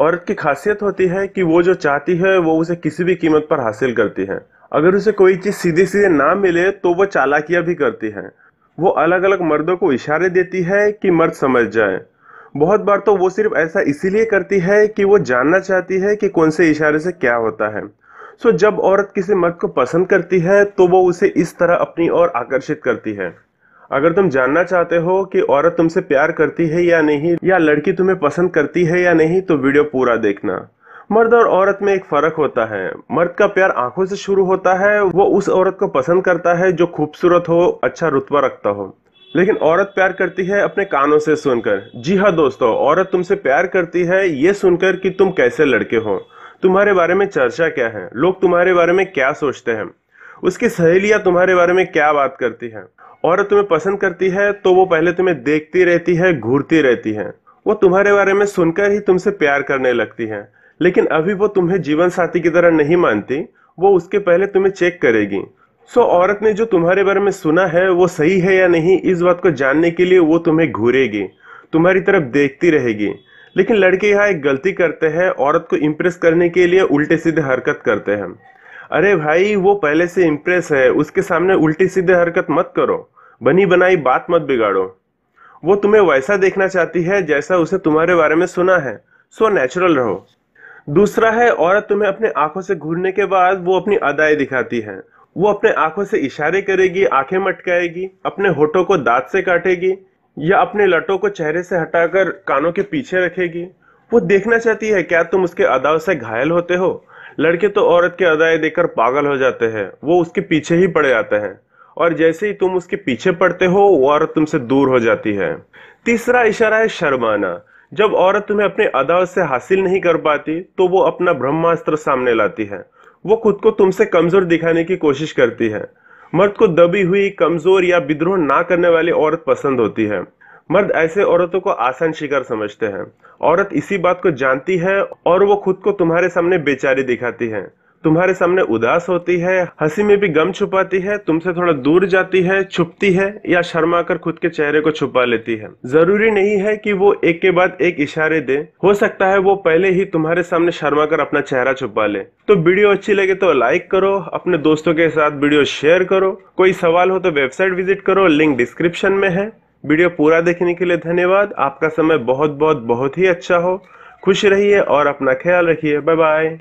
औरत की खासियत होती है कि वो जो चाहती है वो उसे किसी भी कीमत पर हासिल करती है अगर उसे कोई चीज़ सीधे सीधे ना मिले तो वो चालाकियाँ भी करती है वो अलग अलग मर्दों को इशारे देती है कि मर्द समझ जाए बहुत बार तो वो सिर्फ ऐसा इसीलिए करती है कि वो जानना चाहती है कि कौन से इशारे से क्या होता है सो जब औरत किसी मर्द को पसंद करती है तो वो उसे इस तरह अपनी ओर आकर्षित करती है अगर तुम जानना चाहते हो कि औरत तुमसे प्यार करती है या नहीं या लड़की तुम्हें पसंद करती है या नहीं तो वीडियो पूरा देखना मर्द और औरत में एक फर्क होता है मर्द का प्यार आंखों से शुरू होता है वो उस औरत को पसंद करता है जो खूबसूरत हो अच्छा रुतबा रखता हो लेकिन औरत प्यार करती है अपने कानों से सुनकर जी हाँ दोस्तों औरत तुमसे प्यार करती है ये सुनकर कि तुम कैसे लड़के हो तुम्हारे बारे में चर्चा क्या है लोग तुम्हारे बारे में क्या सोचते हैं उसकी सहेलियां तुम्हारे बारे में क्या बात करती हैं औरत तुम्हें पसंद करती है तो वो पहले तुम्हें देखती रहती है घूरती रहती है वो तुम्हारे बारे में सुनकर ही तुमसे प्यार करने लगती है लेकिन अभी वो तुम्हें जीवन साथी की तरह नहीं मानती वो उसके पहले तुम्हें चेक करेगी सो औरत ने जो तुम्हारे बारे में सुना है वो सही है या नहीं इस बात को जानने के लिए वो तुम्हें घूरेगी तुम्हारी तरफ देखती रहेगी लेकिन लड़के यहाँ एक गलती करते हैं औरत को इम्प्रेस करने के लिए उल्टे सीधे हरकत करते हैं अरे भाई वो पहले से इम्प्रेस है उसके सामने उल्टी सीधे हरकत मत करो बनी बनाई बात मत बिगाड़ो वो तुम्हें वैसा देखना चाहती है जैसा उसे तुम्हारे बारे में सुना है सो नेचुरल रहो दूसरा है औरत तुम्हें अपने आंखों से घूरने के बाद वो अपनी अदाएं दिखाती है वो अपने आंखों से इशारे करेगी आंखें मटकाएगी अपने होठों को दांत से काटेगी या अपने लटों को चेहरे से हटाकर कानों के पीछे रखेगी वो देखना चाहती है क्या तुम उसके अदाव से घायल होते हो लड़के तो औरत के अदाए देकर पागल हो जाते हैं वो उसके पीछे ही पड़े जाते हैं और जैसे ही तुम उसके पीछे पड़ते हो वो औरत तुमसे दूर हो जाती है तीसरा इशारा है शर्माना जब औरत तुम्हें अपने अदाव से हासिल नहीं कर पाती तो वो अपना ब्रह्मास्त्र सामने लाती है वो खुद को तुमसे कमजोर दिखाने की कोशिश करती है मर्द को दबी हुई कमजोर या विद्रोह ना करने वाली औरत पसंद होती है मर्द ऐसे औरतों को आसान शिकार समझते हैं औरत इसी बात को जानती है और वो खुद को तुम्हारे सामने बेचारी दिखाती है तुम्हारे सामने उदास होती है हंसी में भी गम छुपाती है तुमसे थोड़ा दूर जाती है छुपती है या शर्मा कर खुद के चेहरे को छुपा लेती है जरूरी नहीं है कि वो एक के बाद एक इशारे दे हो सकता है वो पहले ही तुम्हारे सामने शर्मा कर अपना चेहरा छुपा ले तो वीडियो अच्छी लगे तो लाइक करो अपने दोस्तों के साथ वीडियो शेयर करो कोई सवाल हो तो वेबसाइट विजिट करो लिंक डिस्क्रिप्शन में है वीडियो पूरा देखने के लिए धन्यवाद आपका समय बहुत बहुत बहुत ही अच्छा हो खुश रहिए और अपना ख्याल रखिए बाय बाय